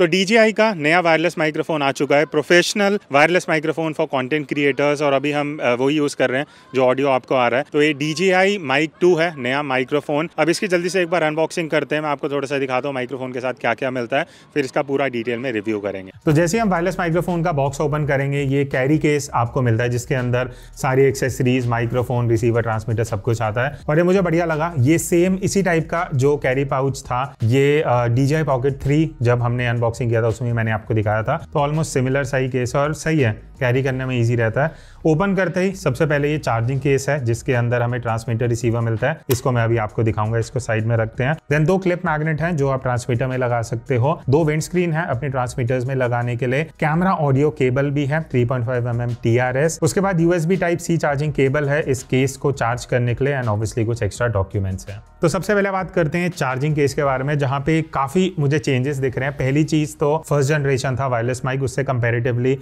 तो डी का नया वायरलेस माइक्रोफोन आ चुका है professional wireless microphone for content creators और अभी हम वो यूज़ कर रहे हैं जो ऑडियो आपको आ रहा है तो ये डी माइक टू है नया माइक्रोफोन अब इसकी जल्दी से एक बार अनबॉक्सिंग करते हैं मैं आपको थोड़ा सा दिखाता हूँ माइक्रोफोन के साथ क्या क्या मिलता है फिर इसका पूरा डिटेल में रिव्यू करेंगे तो जैसे हम वायरलेस माइक्रोफोन का बॉक्स ओपन करेंगे ये कैरी केस आपको मिलता है जिसके अंदर सारी एक्सेसरीज माइक्रोफोन रिसीवर ट्रांसमीटर सब कुछ आता है और ये मुझे बढ़िया लगा ये सेम इसी टाइप का जो कैरी पाउच था ये डी पॉकेट थ्री जब हमने अनबॉक्स अनबॉक्सिंग किया था उसमें मैंने आपको दिखाया था तो ऑलमोस्ट सिमिलर सही केस है और सही है कैरी करने में ईजी रहता है ओपन करते ही सबसे पहले ये चार्जिंग केस है जिसके अंदर हमें ट्रांसमीटर रिसीवर मिलता है इसको मैं अभी आपको दिखाऊंगा इसको साइड में रखते हैं देन दो क्लिप मैग्नेट है जो आप ट्रांसमीटर में लगा सकते हो दो विंड स्क्रीन है अपने ट्रांसमीटर्स में लगाने के लिए कैमरा ऑडियो केबल भी है three point five M M T R S उसके बाद USB type C charging cable है इस केस को चार्ज करने के लिए एंड ऑब्वियसली कुछ एक्स्ट्रा डॉक्यूमेंट्स हैं तो सबसे पहले बात करते हैं चार्जिंग केस के बारे में जहां पे काफ़ी मुझे चेंजेस दिख रहे हैं पहली चीज़ तो फर्स्ट जनरेशन था वायरलेस माइक उससे कंपेरेटिवली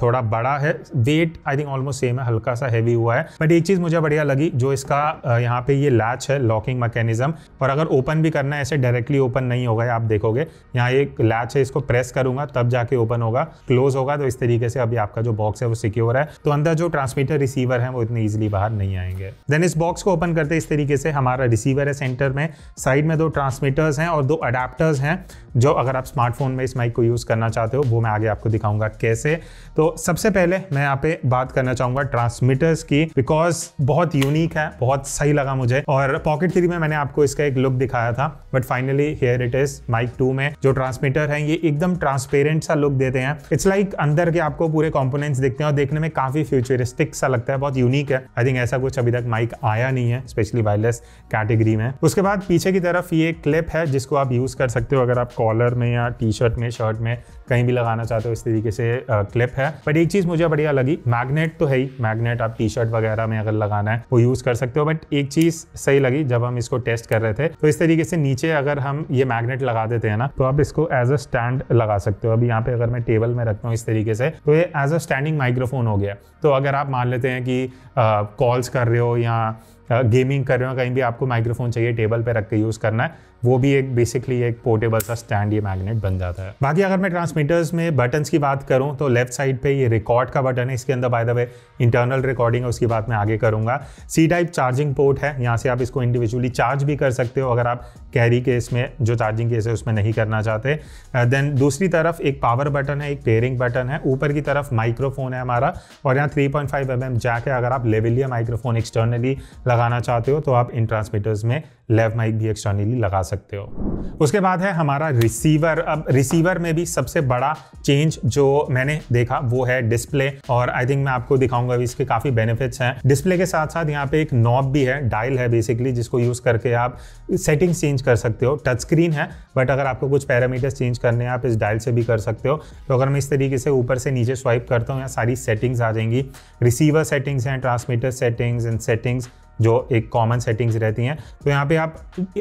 थोड़ा बड़ा है weight I think almost same है हल्का सा हैवी हुआ है बट एक चीज़ मुझे बढ़िया लगी जो इसका यहाँ पे ये लैच है लॉकिंग मैकेनिज्म और अगर ओपन भी करना है ऐसे डायरेक्टली ओपन नहीं होगा आप देखोगे यहाँ एक लैच है इसको प्रेस करूंगा तब जाके ओपन होगा क्लोज होगा तो इस तरीके से अभी आपका जो बॉक्स है वो सिक्योर है तो अंदर जो ट्रांसमीटर रिसीवर है वो इतने ईजिली बाहर नहीं आएंगे देन इस बॉक्स को ओपन करते इस तरीके से हमारा रिसीवर है है सेंटर में साइड में दो ट्रांसमीटर्स हैं और दो अडाप्टर्स हैं जो अगर आप स्मार्टफोन में इस माइक को यूज़ करना चाहते हो वो मैं आगे आपको दिखाऊंगा कैसे तो सबसे पहले मैं यहाँ पे बात करना चाहूँगा ट्रांसमीटर्स की बिकॉज बहुत यूनिक है बहुत सही लगा मुझे और पॉकेट थ्री में मैंने आपको इसका एक लुक दिखाया था but finally here it is mic two में जो ट्रांसमीटर है ये एकदम ट्रांसपेरेंट सा लुक देते हैं इट्स लाइक like अंदर के आपको पूरे कॉम्पोनेंट्स दिखते हैं और देखने में काफी फ्यूचरिस्टिक सा लगता है बहुत यूनिक है आई थिंक ऐसा कुछ अभी तक माइक आया नहीं है स्पेशली वायरलेस कैटेगरी है उसके बाद पीछे की तरफ ये क्लिप है जिसको आप यूज़ कर सकते हो अगर आप कॉलर में या टी शर्ट में शर्ट में कहीं भी लगाना चाहते हो इस तरीके से क्लिप है पर एक चीज़ मुझे बढ़िया लगी मैग्नेट तो है ही मैग्नेट आप टी शर्ट वगैरह में अगर लगाना है वो यूज़ कर सकते हो बट एक चीज़ सही लगी जब हम इसको टेस्ट कर रहे थे तो इस तरीके से नीचे अगर हम ये मैग्नेट लगा देते हैं ना तो आप इसको एज अ स्टैंड लगा सकते हो अभी यहाँ पे अगर मैं टेबल में रखता हूँ इस तरीके से तो ये एज अ स्टैंडिंग माइक्रोफोन हो गया तो अगर आप मान लेते हैं कि कॉल्स कर रहे हो या गेमिंग कर रहे हो कहीं भी आपको माइक्रोफोन चाहिए टेबल पे रख के यूज़ करना है वो भी एक बेसिकली एक पोर्टेबल सा स्टैंड ये मैग्नेट बन जाता है बाकी अगर मैं ट्रांसमीटर्स में बटन्स की बात करूँ तो लेफ्ट साइड पे ये रिकॉर्ड का बटन है इसके अंदर by the way internal recording है उसकी बात मैं आगे करूँगा सी टाइप चार्जिंग पोर्ट है यहाँ से आप इसको इंडिविजुअली चार्ज भी कर सकते हो अगर आप कैरी केस में जो चार्जिंग केस है उसमें नहीं करना चाहते देन uh, दूसरी तरफ एक पावर बटन है एक पेयरिंग बटन है ऊपर की तरफ माइक्रोफोन है हमारा और यहाँ three point five M M jack है अगर आप लेवलिया माइक्रोफोन एक्सटर्नली लगाना चाहते हो तो आप इन ट्रांसमीटर्स में लेव माइक भी एक्सटर्नली लगा सकते सकते हो उसके बाद है हमारा रिसीवर अब रिसीवर में भी सबसे बड़ा चेंज जो मैंने देखा वो है डिस्प्ले और आई थिंक मैं आपको दिखाऊंगा भी इसके काफ़ी बेनिफिट्स हैं डिस्प्ले के साथ साथ यहाँ पे एक नॉब भी है डायल है बेसिकली जिसको यूज़ करके आप सेटिंग्स चेंज कर सकते हो टच स्क्रीन है बट अगर आपको कुछ पैरामीटर्स चेंज करने हैं आप इस डायल से भी कर सकते हो तो अगर मैं इस तरीके से ऊपर से नीचे स्वाइप करता हूँ यहाँ सारी सेटिंग्स आ जाएंगी रिसीवर सेटिंग्स हैं ट्रांसमीटर सेटिंग्स एंड सेटिंग्स जो एक कॉमन सेटिंग्स रहती हैं तो यहाँ पे आप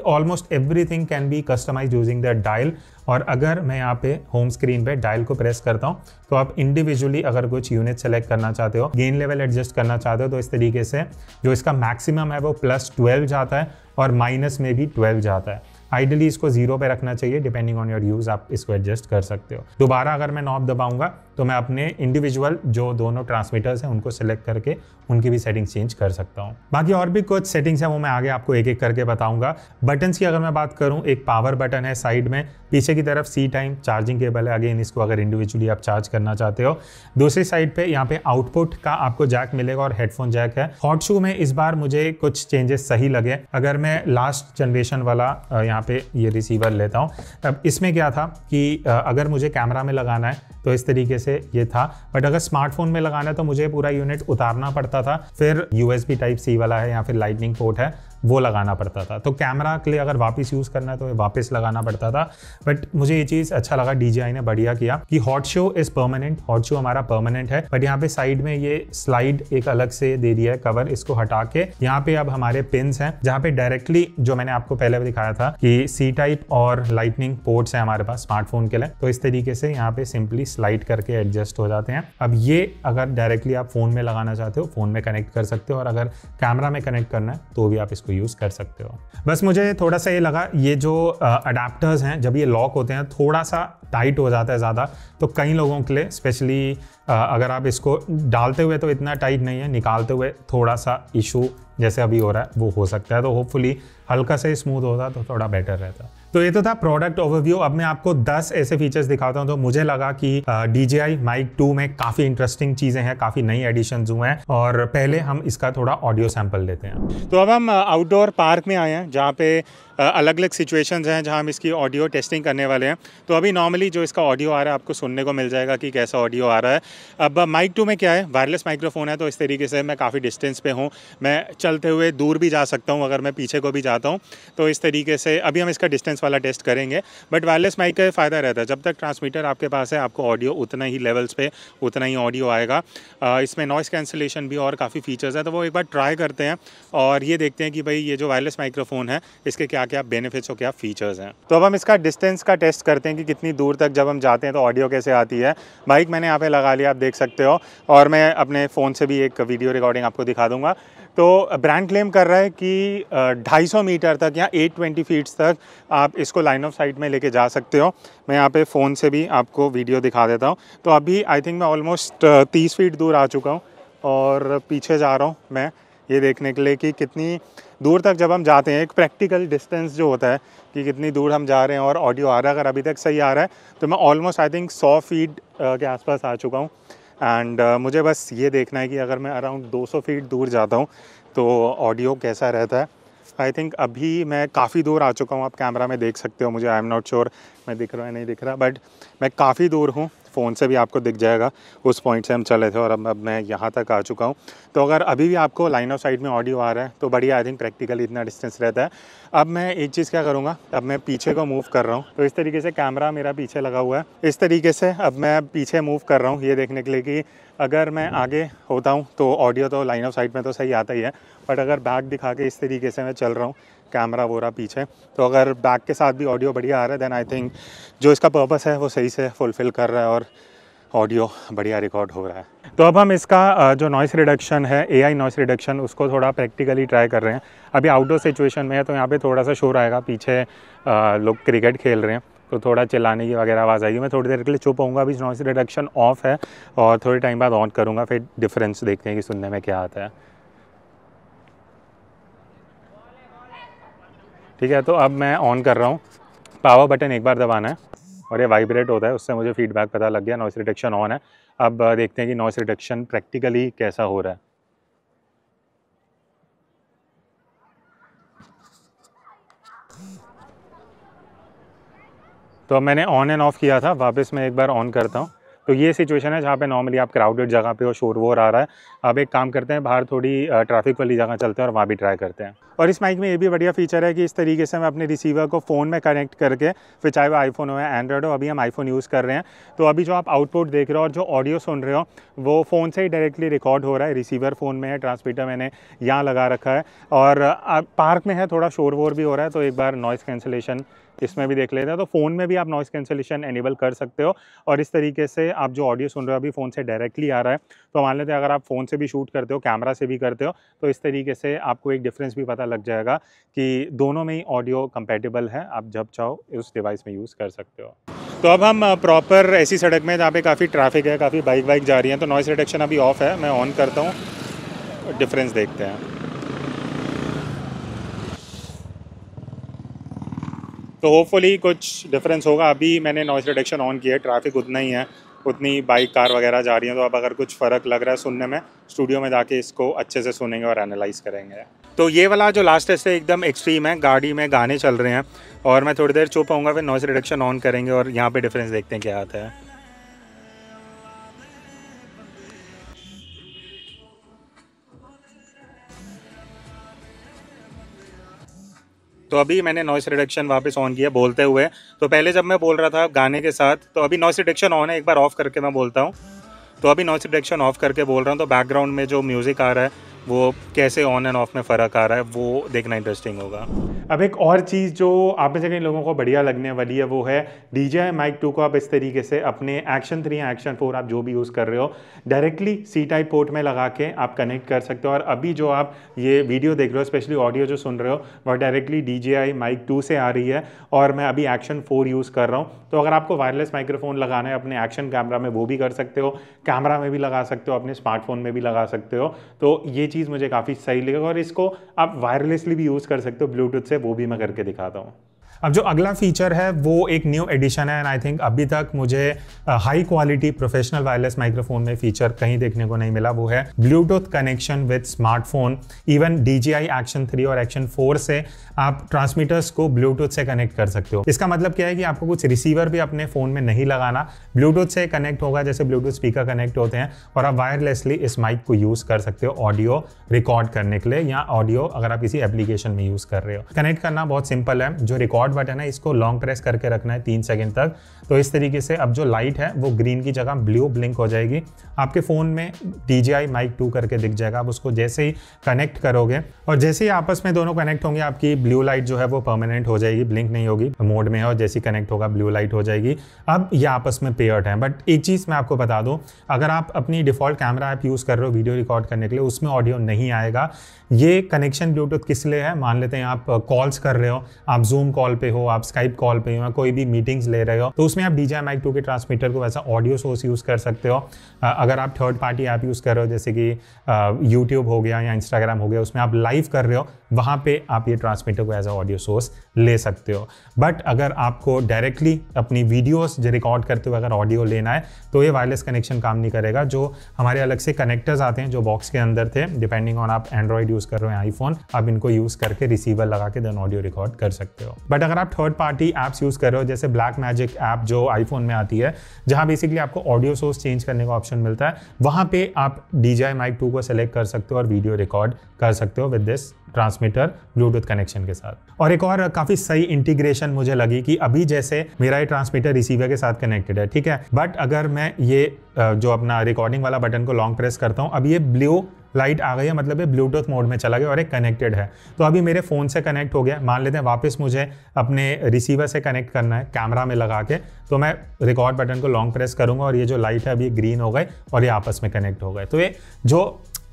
almost everything can be customise using the dial और अगर मैं यहाँ पे होम स्क्रीन पे डायल को प्रेस करता हूँ तो आप इंडिविजुअली अगर कुछ यूनिट सेलेक्ट करना चाहते हो गेन लेवल एडजस्ट करना चाहते हो तो इस तरीके से जो इसका मैक्सिमम है वो प्लस ट्वेल्व जाता है और माइनस में भी ट्वेल्व जाता है आइडली इसको जीरो पे रखना चाहिए डिपेंडिंग ऑन योर यूज़ आप इसको एडजस्ट कर सकते हो दोबारा अगर मैं नॉब दबाऊंगा तो मैं अपने इंडिविजुअल जो दोनों ट्रांसमीटर्स हैं उनको सेलेक्ट करके उनकी भी सेटिंग्स चेंज कर सकता हूँ बाकी और भी कुछ सेटिंग्स हैं वो मैं आगे आपको एक एक करके बताऊंगा बटन्स की अगर मैं बात करूँ एक पावर बटन है साइड में पीछे की तरफ सी टाइम चार्जिंग केबल है अगेन इसको अगर इंडिविजुअली आप चार्ज करना चाहते हो दूसरी साइड पे यहाँ पे आउटपुट का आपको जैक मिलेगा और हेडफोन जैक है हॉट शू में इस बार मुझे कुछ चेंजेस सही लगे अगर मैं लास्ट जनरेशन वाला यहाँ पे ये रिसीवर लेता हूँ अब इसमें क्या था कि अगर मुझे कैमरा में लगाना है तो इस तरीके से ये था बट अगर स्मार्टफोन में लगाना तो मुझे पूरा यूनिट उतारना पड़ता था फिर यूएसबी टाइप सी वाला है या फिर लाइटनिंग पोर्ट है वो लगाना पड़ता था तो कैमरा के लिए अगर वापस यूज़ करना है तो वापस लगाना पड़ता था बट मुझे ये चीज़ अच्छा लगा डी ने बढ़िया किया कि hot shoe is permanent hot shoe हमारा परमानेंट है बट यहाँ पे साइड में ये स्लाइड एक अलग से दे दिया है कवर इसको हटा के यहाँ पे अब हमारे पिनस हैं जहाँ पे डायरेक्टली जो मैंने आपको पहले दिखाया था कि सी टाइप और लाइटनिंग पोर्ट्स हैं हमारे पास स्मार्टफोन के लिए तो इस तरीके से यहाँ पे सिंपली स्लाइड करके एडजस्ट हो जाते हैं अब ये अगर डायरेक्टली आप फोन में लगाना चाहते हो फोन में कनेक्ट कर सकते हो और अगर कैमरा में कनेक्ट करना है तो भी आप इसको इसको यूज़ कर सकते हो बस मुझे थोड़ा सा ये लगा ये जो अडाप्टर्स हैं जब ये लॉक होते हैं थोड़ा सा टाइट हो जाता है ज़्यादा तो कई लोगों के लिए स्पेशली अगर आप इसको डालते हुए तो इतना टाइट नहीं है निकालते हुए थोड़ा सा इशू जैसे अभी हो रहा है वो हो सकता है तो होपफुली हल्का सा स्मूथ होता तो थोड़ा बेटर रहता तो ये तो था प्रोडक्ट ओवरव्यू अब मैं आपको 10 ऐसे फीचर्स दिखाता हूँ तो मुझे लगा कि D J I mic two में काफ़ी इंटरेस्टिंग चीज़ें हैं काफ़ी नई एडिशन हुए हैं और पहले हम इसका थोड़ा ऑडियो सैंपल देते हैं तो अब हम आउटडोर पार्क में आए हैं जहाँ पे अलग अलग सिचुएशंस हैं जहां हम इसकी ऑडियो टेस्टिंग करने वाले हैं तो अभी नॉर्मली जो इसका ऑडियो आ रहा है आपको सुनने को मिल जाएगा कि कैसा ऑडियो आ रहा है अब माइक टू में क्या है वायरलेस माइक्रोफोन है तो इस तरीके से मैं काफ़ी डिस्टेंस पे हूँ मैं चलते हुए दूर भी जा सकता हूँ अगर मैं पीछे को भी जाता हूँ तो इस तरीके से अभी हम इसका डिस्टेंस वाला टेस्ट करेंगे बट वायरलेस माइक का फ़ायदा रहता है जब तक ट्रांसमीटर आपके पास है आपको ऑडियो उतना ही लेवल्स पर उतना ही ऑडियो आएगा इसमें नॉइस कैंसिलेशन भी और काफ़ी फीचर्स है तो वो एक बार ट्राई करते हैं और ये देखते हैं कि भाई ये जो वायरलेस माइक्रोफोन है इसके क्या क्या बेनिफिट्स और क्या फीचर्स हैं तो अब हम इसका डिस्टेंस का टेस्ट करते हैं कि कितनी दूर तक जब हम जाते हैं तो ऑडियो कैसे आती है बाइक मैंने यहाँ पे लगा लिया आप देख सकते हो और मैं अपने फ़ोन से भी एक वीडियो रिकॉर्डिंग आपको दिखा दूंगा तो ब्रांड क्लेम कर रहा है कि 250 मीटर तक या 820 फीट्स तक आप इसको लाइन ऑफ साइट में लेके जा सकते हो मैं यहाँ पे फ़ोन से भी आपको वीडियो दिखा देता हूँ तो अभी आई थिंक मैं ऑलमोस्ट 30 फीट दूर आ चुका हूँ और पीछे जा रहा हूँ मैं ये देखने के लिए कि कितनी दूर तक जब हम जाते हैं एक प्रैक्टिकल डिस्टेंस जो होता है कि कितनी दूर हम जा रहे हैं और ऑडियो आ रहा है अगर अभी तक सही आ रहा है तो मैं ऑलमोस्ट आई थिंक सौ फीट के आसपास आ चुका हूँ एंड uh, मुझे बस ये देखना है कि अगर मैं अराउंड 200 फीट दूर जाता हूँ तो ऑडियो कैसा रहता है आई थिंक अभी मैं काफ़ी दूर आ चुका हूँ आप कैमरा में देख सकते हो मुझे आई एम नॉट श्योर मैं दिख रहा है नहीं दिख रहा बट मैं काफ़ी दूर हूँ फ़ोन से भी आपको दिख जाएगा उस पॉइंट से हम चले थे और अब अब मैं यहाँ तक आ चुका हूँ तो अगर अभी भी आपको लाइन ऑफ साइड में ऑडियो आ रहा है तो बढ़िया आई थिंक प्रैक्टिकली इतना डिस्टेंस रहता है अब मैं एक चीज़ क्या करूँगा अब मैं पीछे को मूव कर रहा हूँ तो इस तरीके से कैमरा मेरा पीछे लगा हुआ है इस तरीके से अब मैं पीछे मूव कर रहा हूँ ये देखने के लिए कि अगर मैं आगे होता हूँ तो ऑडियो तो लाइन ऑफ साइड में तो सही आता ही है बट अगर बैक दिखा के इस तरीके से मैं चल रहा हूँ कैमरा वोरा पीछे तो अगर बैक के साथ भी ऑडियो बढ़िया आ रहा है देन आई थिंक जो इसका पर्पस है वो सही से फुलफ़िल कर रहा है और ऑडियो बढ़िया रिकॉर्ड हो रहा है तो अब हम इसका जो नॉइस रिडक्शन है ए आई नॉइस रिडक्शन उसको थोड़ा प्रैक्टिकली ट्राई कर रहे हैं अभी आउटडोर सिचुएशन में है तो यहाँ पे थोड़ा सा शोर आएगा पीछे लोग क्रिकेट खेल रहे हैं तो थोड़ा चिल्लाने की वगैरह आवाज़ आएगी मैं थोड़ी देर के लिए चुप होऊंगा अभी नॉइस रिडक्शन ऑफ है और थोड़े टाइम बाद ऑन करूँगा फिर डिफरेंस देखते हैं कि सुनने में क्या आता है ठीक है तो अब मैं ऑन कर रहा हूँ पावर बटन एक बार दबाना है और ये वाइब्रेट होता है उससे मुझे फीडबैक पता लग गया नॉइस रिडक्शन ऑन है अब देखते हैं कि नॉइस रिडक्शन प्रैक्टिकली कैसा हो रहा है तो मैंने ऑन एंड ऑफ़ किया था वापस मैं एक बार ऑन करता हूँ तो ये सिचुएशन है जहाँ पे नॉर्मली आप क्राउडेड जगह पे हो शोर वोर आ रहा है अब एक काम करते हैं बाहर थोड़ी ट्रैफिक वाली जगह चलते हैं और वहाँ भी ट्राई करते हैं और इस माइक में ये भी बढ़िया फीचर है कि इस तरीके से मैं अपने रिसीवर को फ़ोन में कनेक्ट करके फिर चाहे वो आईफोन हो या एंड्रॉयड हो अभी हम आईफोन यूज़ कर रहे हैं तो अभी जो आप आउटपुट देख रहे हो और जो ऑडियो सुन रहे हो वो फ़ोन से ही डायरेक्टली रिकॉर्ड हो रहा है रिसीवर फ़ोन में है ट्रांसमीटर मैंने यहाँ लगा रखा है और पार्क में है थोड़ा शोर वोर भी हो रहा है तो एक बार नॉइज़ कैंसिलेशन इसमें भी देख लेते हैं तो फ़ोन में भी आप नॉइस कैंसिलेशन एनेबल कर सकते हो और इस तरीके से आप जो ऑडियो सुन रहे हो अभी फ़ोन से डायरेक्टली आ रहा है तो मान लेते हैं अगर आप फ़ोन से भी शूट करते हो कैमरा से भी करते हो तो इस तरीके से आपको एक डिफरेंस भी पता लग जाएगा कि दोनों में ही ऑडियो कंपेटेबल है आप जब चाहो उस डिवाइस में यूज़ कर सकते हो तो अब हम प्रॉपर ऐसी सड़क में जहाँ पे काफ़ी ट्रैफिक है काफ़ी बाइक वाइक जा रही है तो नॉइस रिडक्शन अभी ऑफ है मैं ऑन करता हूँ डिफरेंस देखते हैं तो होपफुली कुछ डिफरेंस होगा अभी मैंने नॉइस रिडक्शन ऑन किया है ट्रैफिक उतना ही है उतनी बाइक कार वगैरह जा रही है तो अब अगर कुछ फ़र्क लग रहा है सुनने में स्टूडियो में जाके इसको अच्छे से सुनेंगे और एनालाइज करेंगे तो ये वाला जो लास्ट टेस्ट है एकदम एक्सट्रीम है गाड़ी में गाने चल रहे हैं और मैं थोड़ी देर चुप होऊंगा फिर नॉइस रिडक्शन ऑन करेंगे और यहाँ पे डिफरेंस देखते हैं क्या आता है तो अभी मैंने नॉइस रिडक्शन वापस ऑन किया बोलते हुए तो पहले जब मैं बोल रहा था गाने के साथ तो अभी नॉइस रिडक्शन ऑन है एक बार ऑफ़ करके मैं बोलता हूँ तो अभी नॉइस रिडक्शन ऑफ करके बोल रहा हूँ तो बैकग्राउंड में जो म्यूज़िक आ रहा है वो कैसे ऑन एंड ऑफ में फ़र्क आ रहा है वो देखना इंटरेस्टिंग होगा अब एक और चीज़ जो आप में से कई लोगों को बढ़िया लगने वाली है वो है डी जे माइक टू को आप इस तरीके से अपने एक्शन थ्री एक्शन फोर आप जो भी यूज़ कर रहे हो डायरेक्टली सी टाइप पोर्ट में लगा के आप कनेक्ट कर सकते हो और अभी जो आप ये वीडियो देख रहे हो स्पेशली ऑडियो जो सुन रहे हो वह directly D J mic two से आ रही है और मैं अभी एक्शन फोर यूज़ कर रहा हूँ तो अगर आपको वायरलेस माइक्रोफोन लगाना है अपने एक्शन कैमरा में वो भी कर सकते हो कैमरा में भी लगा सकते हो अपने स्मार्टफोन में भी लगा सकते हो तो ये चीज़ मुझे काफ़ी सही लगी और इसको आप वायरलेसली भी यूज़ कर सकते हो ब्लूटूथ से वो भी मैं करके दिखाता हूँ अब जो अगला फीचर है वो एक न्यू एडिशन है एंड आई थिंक अभी तक मुझे high quality professional wireless microphone में फीचर कहीं देखने को नहीं मिला वो है Bluetooth connection with smartphone even D J I action three और एक्शन फोर से आप ट्रांसमीटर्स को ब्लूटूथ से कनेक्ट कर सकते हो इसका मतलब क्या है कि आपको कुछ रिसीवर भी अपने फ़ोन में नहीं लगाना ब्लूटूथ से कनेक्ट होगा जैसे ब्लूटूथ स्पीकर कनेक्ट होते हैं और आप वायरलेसली इस माइक को यूज़ कर सकते हो ऑडियो रिकॉर्ड करने के लिए या ऑडियो अगर आप किसी एप्लीकेशन में यूज़ कर रहे हो कनेक्ट करना बहुत सिंपल है जो रिकॉर्ड हॉट बटन है इसको लॉन्ग प्रेस करके रखना है तीन सेकेंड तक तो इस तरीके से अब जो लाइट है वो ग्रीन की जगह ब्लू ब्लिंक हो जाएगी आपके फ़ोन में D J I mic two करके दिख जाएगा आप उसको जैसे ही कनेक्ट करोगे और जैसे ही आपस में दोनों कनेक्ट होंगे आपकी ब्लू लाइट जो है वो परमानेंट हो जाएगी ब्लिंक नहीं होगी मोड में है और जैसे ही कनेक्ट होगा ब्लू लाइट हो जाएगी अब ये आपस में पेयर्ड है बट एक चीज़ मैं आपको बता दूँ अगर आप अपनी डिफ़ॉल्ट कैमरा ऐप यूज़ कर रहे हो वीडियो रिकॉर्ड करने के लिए उसमें ऑडियो नहीं आएगा ये कनेक्शन ब्लूटूथ किस लिए है मान लेते हैं आप कॉल्स कर रहे हो आप जूम कॉल पे हो आप स्काइप कॉल पे हो या कोई भी मीटिंग्स ले रहे हो तो उसमें आप डीजे माइक टू के ट्रांसमीटर को वैसा ऑडियो सोर्स यूज़ कर सकते हो अगर आप थर्ड पार्टी ऐप यूज़ कर रहे हो जैसे कि यूट्यूब हो गया या इंस्टाग्राम हो गया उसमें आप लाइव कर रहे हो वहाँ पे आप ये ट्रांसमीटर को एज अ ऑडियो सोर्स ले सकते हो बट अगर आपको डायरेक्टली अपनी वीडियोस जो रिकॉर्ड करते हुए अगर ऑडियो लेना है तो ये वायरलेस कनेक्शन काम नहीं करेगा जो हमारे अलग से कनेक्टर्स आते हैं जो बॉक्स के अंदर थे डिपेंडिंग ऑन आप एंड्रॉयड यूज़ कर रहे हो आईफोन आप इनको यूज़ करके रिसीवर लगा के देन ऑडियो रिकॉर्ड कर सकते हो बट अगर आप थर्ड पार्टी ऐप्स यूज़ कर रहे हो जैसे ब्लैक मैजिक ऐप जो आईफोन में आती है जहाँ बेसिकली आपको ऑडियो सोर्स चेंज करने का ऑप्शन मिलता है वहाँ पर आप डी माइक टू को सेलेक्ट कर सकते हो और वीडियो रिकॉर्ड कर सकते हो with this transmit transmitter Bluetooth connection के साथ और एक और काफ़ी सही इंटीग्रेशन मुझे लगी कि अभी जैसे मेरा ये ट्रांसमीटर रिसीवर के साथ कनेक्टेड है ठीक है बट अगर मैं ये जो अपना रिकॉर्डिंग वाला बटन को लॉन्ग प्रेस करता हूँ अब ये ब्लू लाइट आ गई है मतलब ये ब्लूटूथ मोड में चला गया और एक कनेक्टेड है तो अभी मेरे फ़ोन से कनेक्ट हो गया मान लेते हैं वापस मुझे अपने रिसीवर से कनेक्ट करना है कैमरा में लगा के तो मैं रिकॉर्ड बटन को लॉन्ग प्रेस करूंगा और ये जो लाइट है अभी ग्रीन हो गए और ये आपस में कनेक्ट हो गए तो ये जो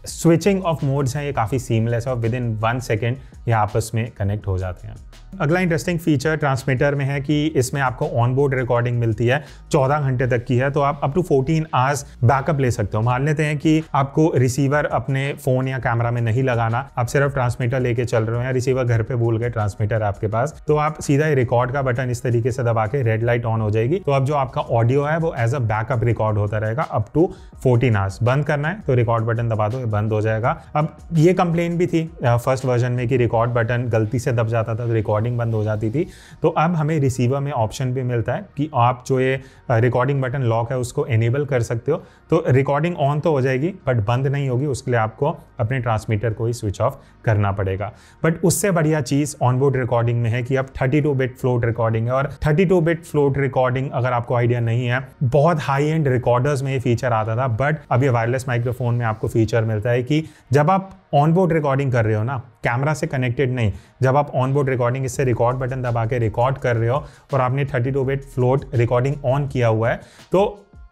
स्विचिंग ऑफ मोड्स हैं ये काफ़ी सीमलेस और विद इन वन सेकेंड ये आपस में कनेक्ट हो जाते हैं अगला इंटरेस्टिंग फीचर ट्रांसमीटर में है कि इसमें आपको ऑन बोर्ड रिकॉर्डिंग मिलती है चौदह घंटे तक की है तो आप up to fourteen hours backup ले सकते हो मान लेते हैं कि आपको रिसीवर अपने फोन या कैमरा में नहीं लगाना आप सिर्फ ट्रांसमीटर लेके चल रहे हो या रिसीवर घर पे भूल गए ट्रांसमीटर आपके पास तो आप सीधा रिकॉर्ड का बटन इस तरीके से दबा के रेड लाइट ऑन हो जाएगी तो अब जो आपका ऑडियो है वो एज अ बैकअप रिकॉर्ड होता रहेगा अप टू फोर्टीन आवर्स बंद करना है तो रिकॉर्ड बटन दबा दो ये बंद हो जाएगा अब ये कंप्लेन भी थी फर्स्ट वर्जन में कि रिकॉर्ड बटन गलती से दब जाता था तो रिकॉर्ड रिकॉर्डिंग बंद हो जाती थी तो अब हमें रिसीवर में ऑप्शन भी मिलता है कि आप जो ये रिकॉर्डिंग बटन लॉक है उसको एनेबल कर सकते हो तो रिकॉर्डिंग ऑन तो हो जाएगी बट बंद नहीं होगी उसके लिए आपको अपने ट्रांसमीटर को ही स्विच ऑफ करना पड़ेगा बट उससे बढ़िया चीज़ ऑनबोर्ड रिकॉर्डिंग में है कि अब 32 बिट फ्लोट रिकॉर्डिंग है और 32 बिट फ्लोट रिकॉर्डिंग अगर आपको आइडिया नहीं है बहुत हाई एंड रिकॉर्डर्स में ये फीचर आता था बट अब ये वायरलेस माइक्रोफोन में आपको फीचर मिलता है कि जब आप ऑनबोर्ड रिकॉर्डिंग कर रहे हो ना कैमरा से कनेक्टेड नहीं जब आप ऑनबोर्ड रिकॉर्डिंग इससे रिकॉर्ड बटन दबा के रिकॉर्ड कर रहे हो और आपने 32 बिट फ्लोट रिकॉर्डिंग ऑन किया हुआ है तो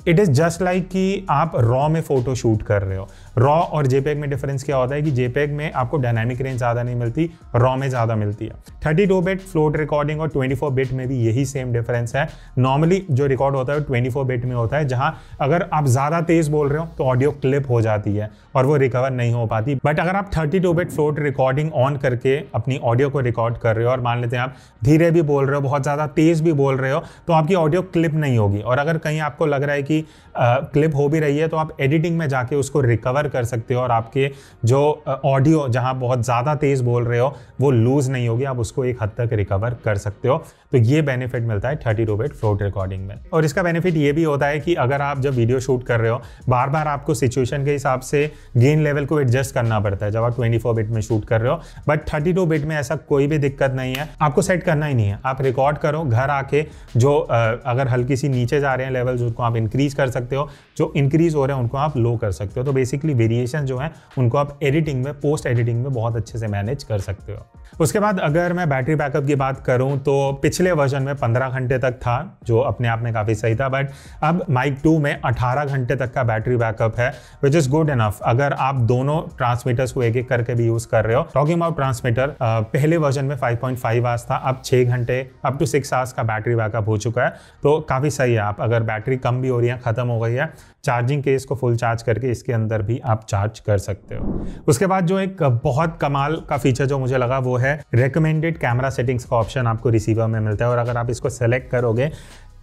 इट इज़ जस्ट लाइक कि आप रॉ में फोटो शूट कर रहे हो रॉ और जेपेग में डिफरेंस क्या होता है कि जेपेग में आपको डायनामिक रेंज ज़्यादा नहीं मिलती रॉ में ज़्यादा मिलती है thirty two bit float recording और ट्वेंटी फोर बिट में भी यही सेम डिफरेंस है नॉर्मली जो रिकॉर्ड होता है वो ट्वेंटी फोर बिट में होता है जहाँ अगर आप ज़्यादा तेज़ बोल रहे हो तो ऑडियो क्लिप हो जाती है और वो रिकवर नहीं हो पाती बट अगर आप two bit float recording on करके अपनी ऑडियो को रिकॉर्ड कर रहे हो और मान लेते हैं आप धीरे भी बोल रहे हो बहुत ज़्यादा तेज़ भी बोल रहे हो तो आपकी ऑडियो क्लिप नहीं होगी और अगर कहीं आपको लग रहा है कि आ, क्लिप हो भी रही है तो आप एडिटिंग में जाके उसको रिकवर कर सकते हो और आपके जो ऑडियो जहाँ बहुत ज़्यादा तेज़ बोल रहे हो वो लूज़ नहीं होगी आप उसको एक हद तक रिकवर कर सकते हो तो ये बेनिफिट मिलता है thirty two bit float recording में और इसका बेनिफिट ये भी होता है कि अगर आप जब वीडियो शूट कर रहे हो बार बार आपको सिचुएशन के हिसाब से गेन लेवल को एडजस्ट करना पड़ता है जब आप 24 बिट में शूट कर रहे हो बट 32 बिट में ऐसा कोई भी दिक्कत नहीं है आपको सेट करना ही नहीं है आप रिकॉर्ड करो घर आके जो अगर हल्की सी नीचे जा रहे हैं लेवल्स उनको आप इंक्रीज कर सकते हो जो इंक्रीज हो रहे हैं उनको आप लो कर सकते हो तो बेसिकली वेरिएशन जो है उनको आप एडिटिंग में पोस्ट एडिटिंग में बहुत अच्छे से मैनेज कर सकते हो उसके बाद अगर मैं बैटरी बैकअप की बात करूं तो पिछले वर्जन में 15 घंटे तक था जो अपने आप में काफ़ी सही था बट अब माइक 2 में 18 घंटे तक का बैटरी बैकअप है विच इज़ गुड इनफ अगर आप दोनों ट्रांसमीटर्स को एक एक करके भी यूज कर रहे हो टॉकिंग अबाउट ट्रांसमीटर पहले वर्जन में 5.5 पॉइंट आवर्स था अब छः घंटे अप टू सिक्स आवर्स का बैटरी बैकअप हो चुका है तो काफ़ी सही है आप अगर बैटरी कम भी हो रही है ख़त्म हो गई है चार्जिंग केस को फुल चार्ज करके इसके अंदर भी आप चार्ज कर सकते हो उसके बाद जो एक बहुत कमाल का फीचर जो मुझे लगा वो है रिकमेंडेड कैमरा सेटिंग्स का ऑप्शन आपको रिसीवर में मिलता है और अगर आप इसको सेलेक्ट करोगे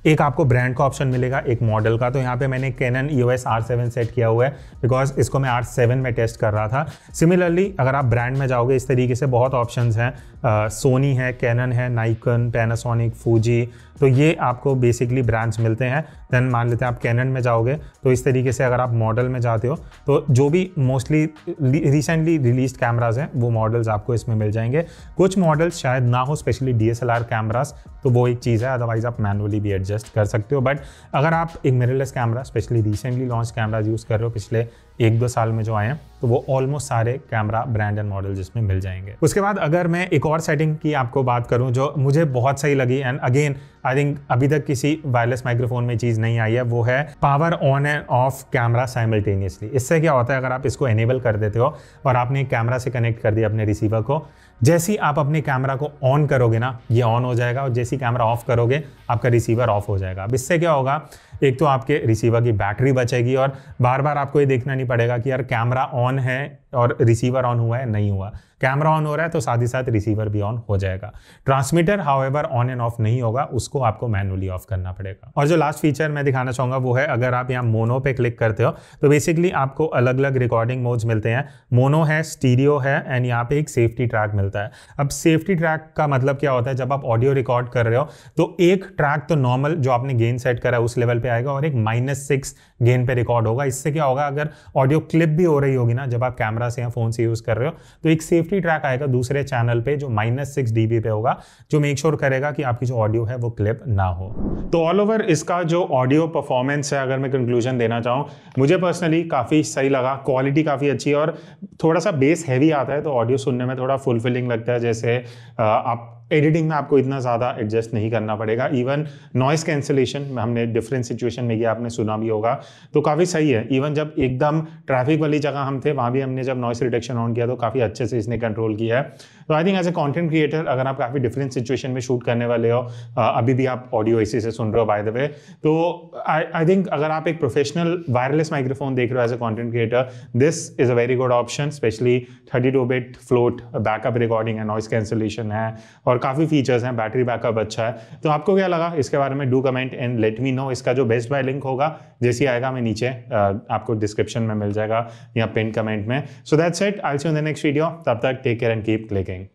एक आपको ब्रांड का ऑप्शन मिलेगा एक मॉडल का तो यहाँ पे मैंने Canon E O S R seven set किया हुआ है बिकॉज इसको मैं आर सेवन में टेस्ट कर रहा था सिमिलरली अगर आप ब्रांड में जाओगे इस तरीके से बहुत ऑप्शन हैं सोनी है कैनन है नाइकन पैनासोनिक फूजी तो ये आपको बेसिकली ब्रांड्स मिलते हैं दैन मान लेते हैं आप कैनन में जाओगे तो इस तरीके से अगर आप मॉडल में जाते हो तो जो भी मोस्टली रिसेंटली रिलीज कैमराज हैं वो मॉडल्स आपको इसमें मिल जाएंगे कुछ मॉडल्स शायद ना हो specially D S L R cameras तो वो एक चीज़ है अदरवाइज आप मैनुअली भी एडजस्ट कर सकते हो बट अगर आप एक mirrorless camera specially recently launch cameras use कर रहे हो पिछले एक दो साल में जो आए हैं तो वो ऑलमोस्ट सारे कैमरा ब्रांड एंड मॉडल जिसमें मिल जाएंगे उसके बाद अगर मैं एक और सेटिंग की आपको बात करूं जो मुझे बहुत सही लगी एंड अगेन आई थिंक अभी तक किसी वायरलेस माइक्रोफोन में चीज़ नहीं आई है वो है power on and off camera simultaneously इससे क्या होता है अगर आप इसको एनेबल कर देते हो और आपने कैमरा से कनेक्ट कर दिया अपने रिसीवर को जैसे ही आप अपने कैमरा को ऑन करोगे ना ये ऑन हो जाएगा और जैसी कैमरा ऑफ करोगे आपका रिसीवर ऑफ हो जाएगा अब इससे क्या होगा एक तो आपके रिसीवर की बैटरी बचेगी और बार बार आपको ये देखना नहीं पड़ेगा कि यार कैमरा ऑन है और रिसीवर ऑन हुआ है नहीं हुआ कैमरा ऑन हो रहा है तो साथ ही साथ रिसीवर भी ऑन हो जाएगा transmitter however on and off नहीं होगा उसको आपको मैनुअली ऑफ करना पड़ेगा और जो लास्ट फीचर मैं दिखाना चाहूंगा वो है अगर आप यहाँ मोनो पे क्लिक करते हो तो बेसिकली आपको अलग अलग रिकॉर्डिंग मोड्स मिलते हैं मोनो है स्टीरियो है एंड यहाँ पे एक सेफ्टी ट्रैक मिलता है अब सेफ्टी ट्रैक का मतलब क्या होता है जब आप ऑडियो रिकॉर्ड कर रहे हो तो एक ट्रैक तो नॉर्मल जो आपने गेन सेट करा है उस लेवल पे आएगा और एक माइनस सिक्स गेन पे रिकॉर्ड होगा इससे क्या होगा अगर ऑडियो क्लिप भी हो रही होगी ना जब आप कैमरा से या फोन से यूज़ कर रहे हो तो एक सेफ्टी ट्रैक आएगा दूसरे चैनल पे जो माइनस सिक्स डी पे होगा जो मेक श्योर sure करेगा कि आपकी जो ऑडियो है वो क्लिप ना हो तो ऑल ओवर इसका जो ऑडियो परफॉर्मेंस है अगर मैं कंक्लूजन देना चाहूँ मुझे पर्सनली काफ़ी सही लगा क्वालिटी काफ़ी अच्छी है और थोड़ा सा बेस हैवी आता है तो ऑडियो सुनने में थोड़ा फुलफिलिंग लगता है जैसे आप एडिटिंग में आपको इतना ज़्यादा एडजस्ट नहीं करना पड़ेगा इवन नॉइस कैंसिलेशन हमने डिफरेंट सिचुएशन में किया आपने सुना भी होगा तो काफ़ी सही है इवन जब एकदम ट्रैफिक वाली जगह हम थे वहाँ भी हमने जब नॉइस रिडक्शन ऑन किया तो काफ़ी अच्छे से इसने कंट्रोल किया है तो I think as a content creator अगर आप काफ़ी डिफरेंट सिचुएशन में शूट करने वाले हो अभी भी आप ऑडियो इसी से सुन रहे हो बाय द वे तो आई थिंक अगर आप एक प्रोफेशनल वायरलेस माइक्रोफोन देख रहे हो as a content creator this is a very good option specially thirty two bit float backup recording है नॉइस कैंसिलेशन है और काफ़ी फीचर्स हैं बैटरी बैकअप अच्छा है तो आपको क्या लगा इसके बारे में do comment and let me know इसका जो बेस्ट बाय लिंक होगा जैसे आएगा मैं नीचे आपको डिस्क्रिप्शन में मिल जाएगा या पिन कमेंट में so that's it I see in the next video तब तक take care and keep clicking